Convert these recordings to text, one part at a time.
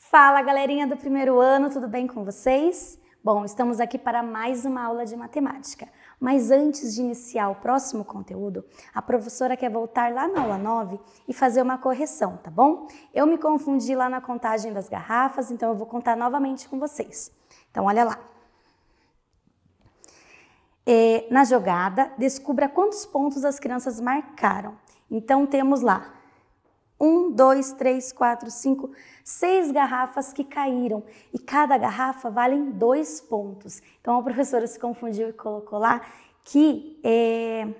Fala, galerinha do primeiro ano, tudo bem com vocês? Bom, estamos aqui para mais uma aula de matemática. Mas antes de iniciar o próximo conteúdo, a professora quer voltar lá na aula 9 e fazer uma correção, tá bom? Eu me confundi lá na contagem das garrafas, então eu vou contar novamente com vocês. Então, olha lá. É, na jogada, descubra quantos pontos as crianças marcaram. Então, temos lá um, dois, três, quatro, cinco, seis garrafas que caíram e cada garrafa vale dois pontos. Então a professora se confundiu e colocou lá que é,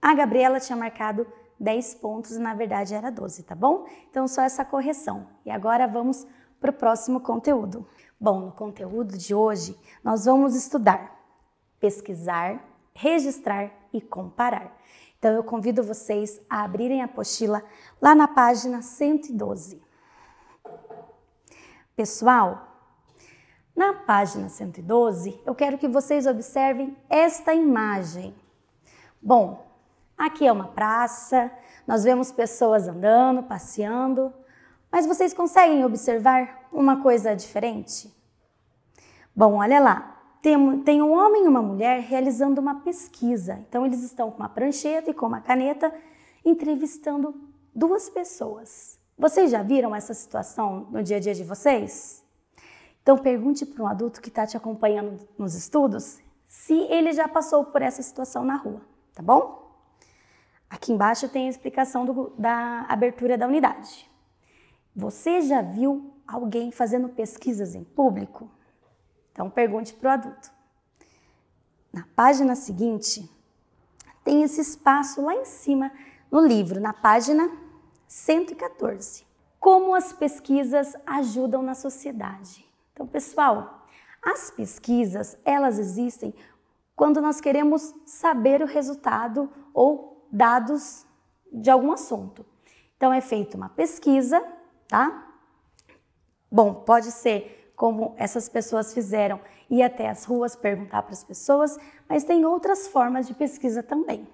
a Gabriela tinha marcado 10 pontos e na verdade era 12, tá bom? Então só essa correção. E agora vamos para o próximo conteúdo. Bom, no conteúdo de hoje nós vamos estudar pesquisar, registrar e comparar. Então eu convido vocês a abrirem a apostila lá na página 112. Pessoal, na página 112, eu quero que vocês observem esta imagem. Bom, aqui é uma praça, nós vemos pessoas andando, passeando, mas vocês conseguem observar uma coisa diferente? Bom, olha lá tem, tem um homem e uma mulher realizando uma pesquisa. Então, eles estão com uma prancheta e com uma caneta entrevistando duas pessoas. Vocês já viram essa situação no dia a dia de vocês? Então, pergunte para um adulto que está te acompanhando nos estudos se ele já passou por essa situação na rua, tá bom? Aqui embaixo tem a explicação do, da abertura da unidade. Você já viu alguém fazendo pesquisas em público? Então pergunte para o adulto. Na página seguinte, tem esse espaço lá em cima no livro, na página 114. Como as pesquisas ajudam na sociedade. Então, pessoal, as pesquisas, elas existem quando nós queremos saber o resultado ou dados de algum assunto. Então é feita uma pesquisa, tá? Bom, pode ser como essas pessoas fizeram, ir até as ruas perguntar para as pessoas, mas tem outras formas de pesquisa também.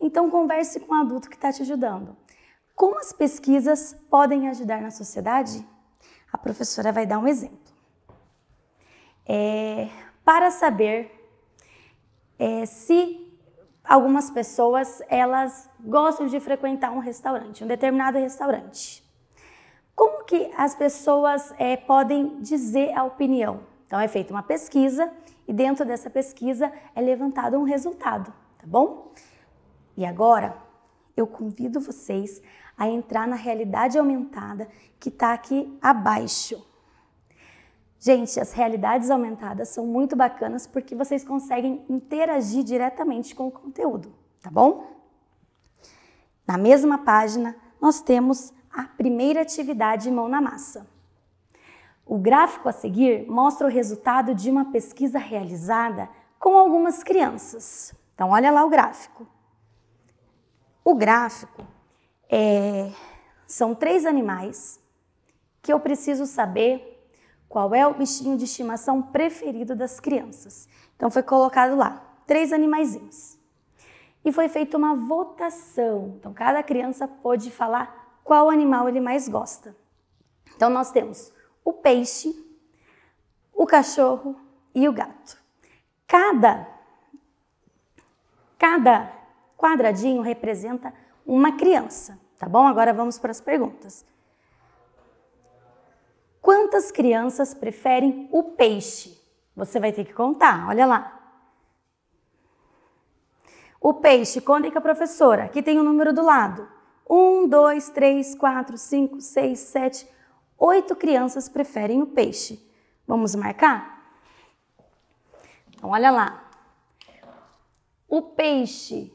Então, converse com o adulto que está te ajudando. Como as pesquisas podem ajudar na sociedade? A professora vai dar um exemplo. É, para saber é, se algumas pessoas elas gostam de frequentar um restaurante, um determinado restaurante que as pessoas é, podem dizer a opinião? Então é feita uma pesquisa e dentro dessa pesquisa é levantado um resultado, tá bom? E agora eu convido vocês a entrar na realidade aumentada que está aqui abaixo. Gente, as realidades aumentadas são muito bacanas porque vocês conseguem interagir diretamente com o conteúdo, tá bom? Na mesma página, nós temos a primeira atividade mão na massa. O gráfico a seguir mostra o resultado de uma pesquisa realizada com algumas crianças. Então, olha lá o gráfico. O gráfico é, são três animais que eu preciso saber qual é o bichinho de estimação preferido das crianças. Então, foi colocado lá três animaizinhos. E foi feita uma votação. Então, cada criança pôde falar qual animal ele mais gosta. Então nós temos o peixe, o cachorro e o gato. Cada cada quadradinho representa uma criança, tá bom? Agora vamos para as perguntas. Quantas crianças preferem o peixe? Você vai ter que contar, olha lá. O peixe, conta com a professora. Aqui tem o um número do lado. Um, dois, três, quatro, cinco, seis, sete, oito crianças preferem o peixe. Vamos marcar? Então, olha lá. O peixe.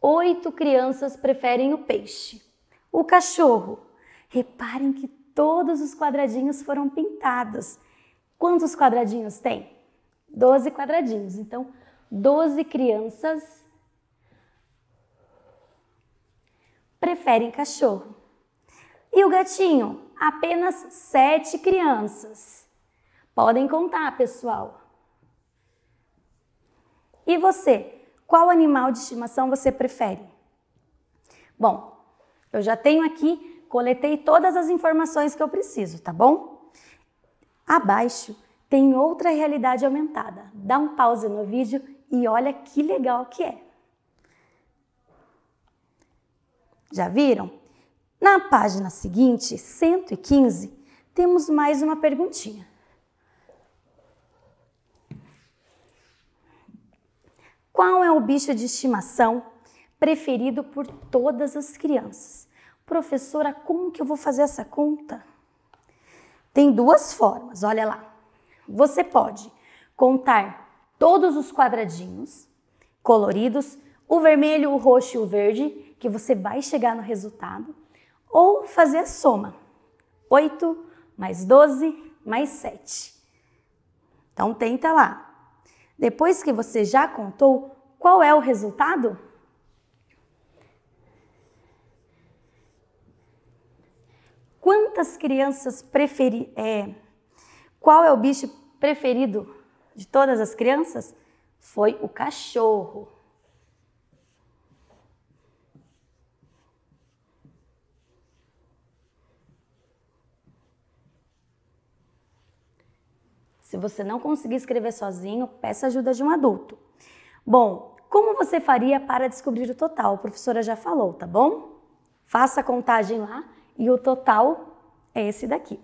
Oito crianças preferem o peixe. O cachorro. Reparem que todos os quadradinhos foram pintados. Quantos quadradinhos tem? Doze quadradinhos. Então, doze crianças preferem cachorro. E o gatinho? Apenas sete crianças. Podem contar, pessoal. E você? Qual animal de estimação você prefere? Bom, eu já tenho aqui, coletei todas as informações que eu preciso, tá bom? Abaixo tem outra realidade aumentada. Dá um pause no vídeo e olha que legal que é. Já viram? Na página seguinte, 115, temos mais uma perguntinha. Qual é o bicho de estimação preferido por todas as crianças? Professora, como que eu vou fazer essa conta? Tem duas formas, olha lá. Você pode contar todos os quadradinhos coloridos, o vermelho, o roxo e o verde, que você vai chegar no resultado, ou fazer a soma. 8 mais 12 mais 7. Então tenta lá. Depois que você já contou, qual é o resultado? Quantas crianças preferiram? É, qual é o bicho preferido de todas as crianças? Foi o cachorro. Se você não conseguir escrever sozinho, peça ajuda de um adulto. Bom, como você faria para descobrir o total? A professora já falou, tá bom? Faça a contagem lá e o total é esse daqui.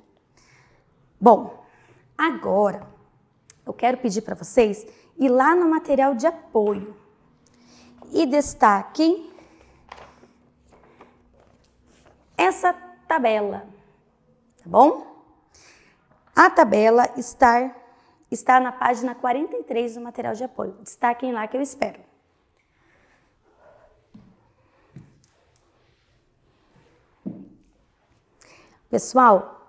Bom, agora eu quero pedir para vocês ir lá no material de apoio e destaquem essa tabela, tá bom? A tabela está está na página 43 do material de apoio. Destaquem lá que eu espero. Pessoal,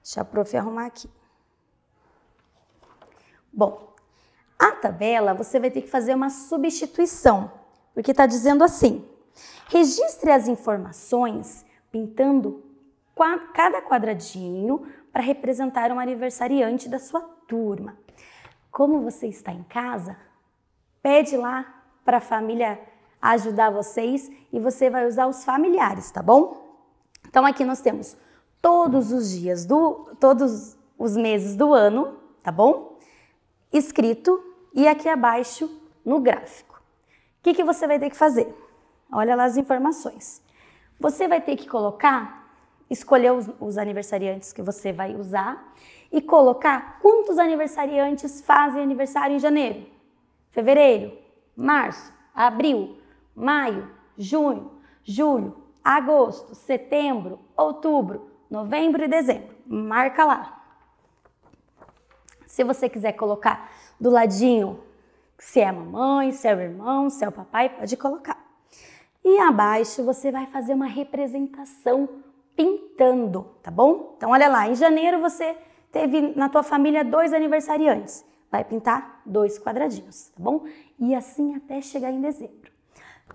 deixa a prof arrumar aqui. Bom, a tabela você vai ter que fazer uma substituição, porque está dizendo assim: registre as informações pintando cada quadradinho para representar um aniversariante da sua turma. Como você está em casa, pede lá para a família ajudar vocês e você vai usar os familiares, tá bom? Então aqui nós temos todos os dias do todos os meses do ano, tá bom? Escrito e aqui abaixo no gráfico. O que, que você vai ter que fazer? Olha lá as informações. Você vai ter que colocar escolher os, os aniversariantes que você vai usar e colocar quantos aniversariantes fazem aniversário em janeiro, fevereiro, março, abril, maio, junho, julho, agosto, setembro, outubro, novembro e dezembro. Marca lá. Se você quiser colocar do ladinho se é a mamãe, se é o irmão, se é o papai, pode colocar. E abaixo você vai fazer uma representação pintando, tá bom? Então olha lá, em janeiro você teve na tua família dois aniversariantes, vai pintar dois quadradinhos, tá bom? E assim até chegar em dezembro.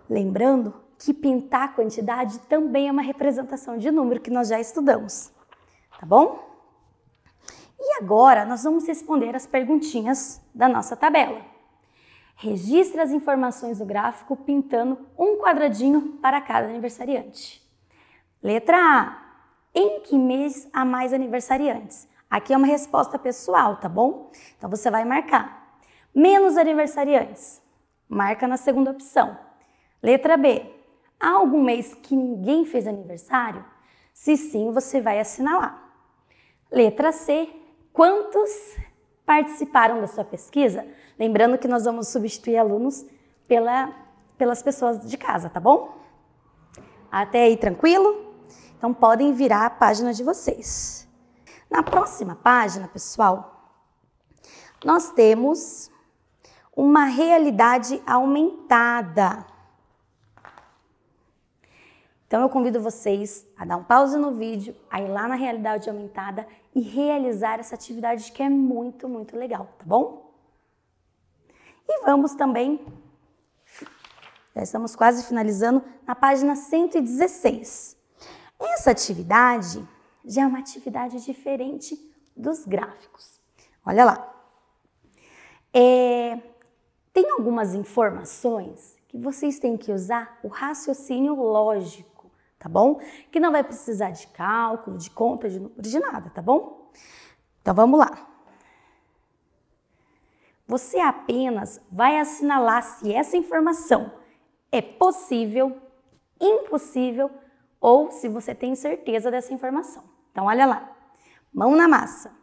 Lembrando que pintar a quantidade também é uma representação de número que nós já estudamos, tá bom? E agora nós vamos responder as perguntinhas da nossa tabela. Registre as informações do gráfico pintando um quadradinho para cada aniversariante. Letra A. Em que mês há mais aniversariantes? Aqui é uma resposta pessoal, tá bom? Então você vai marcar. Menos aniversariantes. Marca na segunda opção. Letra B. Há algum mês que ninguém fez aniversário? Se sim, você vai assinar lá. Letra C. Quantos participaram da sua pesquisa? Lembrando que nós vamos substituir alunos pela, pelas pessoas de casa, tá bom? Até aí, tranquilo? Então podem virar a página de vocês. Na próxima página, pessoal, nós temos uma realidade aumentada. Então eu convido vocês a dar um pause no vídeo, a ir lá na realidade aumentada e realizar essa atividade que é muito, muito legal, tá bom? E vamos também, já estamos quase finalizando, na página 116. Essa atividade já é uma atividade diferente dos gráficos. Olha lá. É, tem algumas informações que vocês têm que usar o raciocínio lógico, tá bom? Que não vai precisar de cálculo, de conta, de de nada, tá bom? Então vamos lá. Você apenas vai assinalar se essa informação é possível, impossível ou se você tem certeza dessa informação. Então, olha lá. Mão na massa.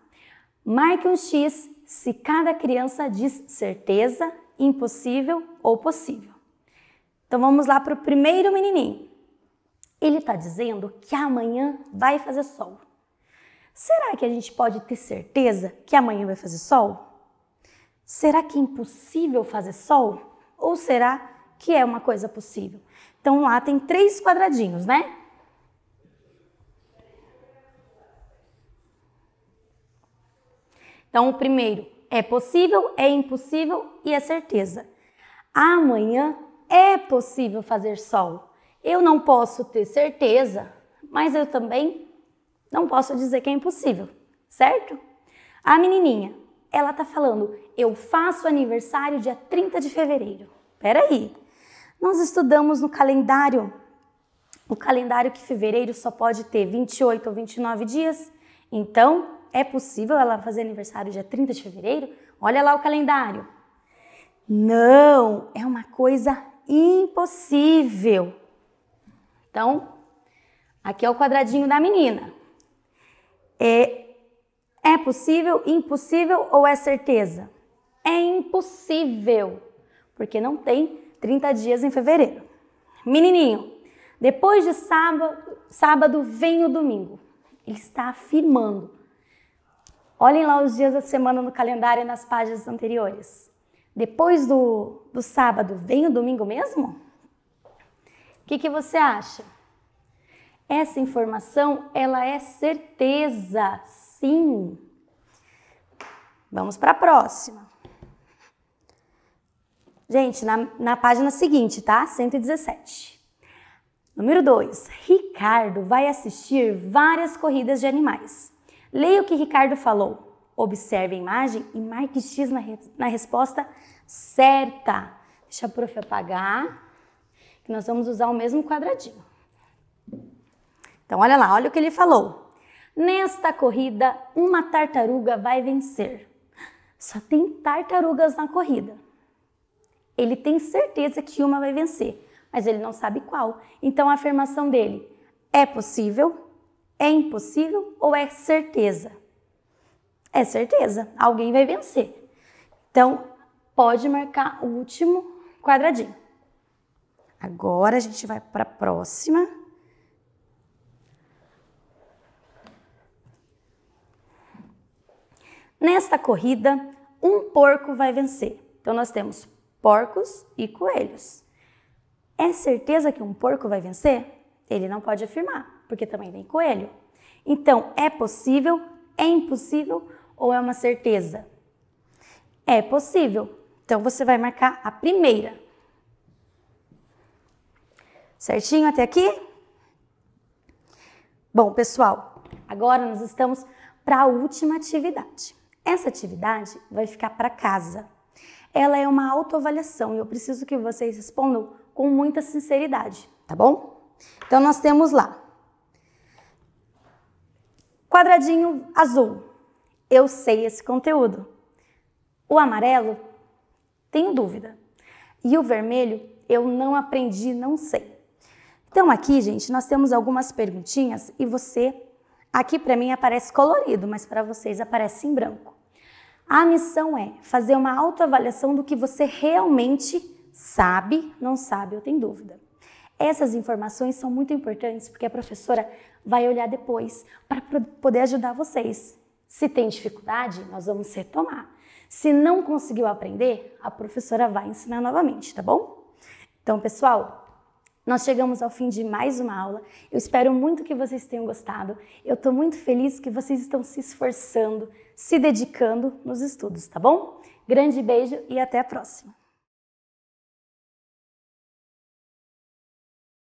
Marque um X se cada criança diz certeza, impossível ou possível. Então vamos lá para o primeiro menininho. Ele está dizendo que amanhã vai fazer sol. Será que a gente pode ter certeza que amanhã vai fazer sol? Será que é impossível fazer sol? Ou será que é uma coisa possível? Então lá tem três quadradinhos, né? Então, o primeiro é possível, é impossível e é certeza. Amanhã é possível fazer sol. Eu não posso ter certeza, mas eu também não posso dizer que é impossível, certo? A menininha, ela tá falando: "Eu faço aniversário dia 30 de fevereiro". Peraí, Nós estudamos no calendário o calendário que fevereiro só pode ter 28 ou 29 dias. Então, é possível ela fazer aniversário dia 30 de fevereiro? Olha lá o calendário. Não, é uma coisa impossível. Então, aqui é o quadradinho da menina. É, é possível, impossível ou é certeza? É impossível, porque não tem 30 dias em fevereiro. Menininho, depois de sábado, sábado vem o domingo. Ele está afirmando Olhem lá os dias da semana no calendário e nas páginas anteriores. Depois do, do sábado, vem o domingo mesmo? O que, que você acha? Essa informação, ela é certeza, sim. Vamos para a próxima. Gente, na, na página seguinte, tá? 117. Número 2. Ricardo vai assistir várias corridas de animais. Leia o que Ricardo falou, observe a imagem e marque X na, re na resposta certa. Deixa a prof apagar, que nós vamos usar o mesmo quadradinho. Então, olha lá, olha o que ele falou. Nesta corrida, uma tartaruga vai vencer. Só tem tartarugas na corrida. Ele tem certeza que uma vai vencer, mas ele não sabe qual. Então, a afirmação dele é possível, é impossível ou é certeza? É certeza, alguém vai vencer. Então, pode marcar o último quadradinho. Agora a gente vai para a próxima. Nesta corrida, um porco vai vencer. Então, nós temos porcos e coelhos. É certeza que um porco vai vencer? Ele não pode afirmar porque também tem coelho. Então, é possível, é impossível ou é uma certeza? É possível. Então, você vai marcar a primeira. Certinho até aqui? Bom, pessoal, agora nós estamos para a última atividade. Essa atividade vai ficar para casa. Ela é uma autoavaliação e eu preciso que vocês respondam com muita sinceridade, tá bom? Então nós temos lá Quadradinho azul, eu sei esse conteúdo. O amarelo, tenho dúvida. E o vermelho, eu não aprendi, não sei. Então aqui, gente, nós temos algumas perguntinhas e você aqui para mim aparece colorido, mas para vocês aparece em branco. A missão é fazer uma autoavaliação do que você realmente sabe, não sabe ou tem dúvida. Essas informações são muito importantes porque a professora vai olhar depois para poder ajudar vocês. Se tem dificuldade, nós vamos retomar. Se não conseguiu aprender, a professora vai ensinar novamente, tá bom? Então, pessoal, nós chegamos ao fim de mais uma aula. Eu espero muito que vocês tenham gostado. Eu estou muito feliz que vocês estão se esforçando, se dedicando nos estudos, tá bom? Grande beijo e até a próxima!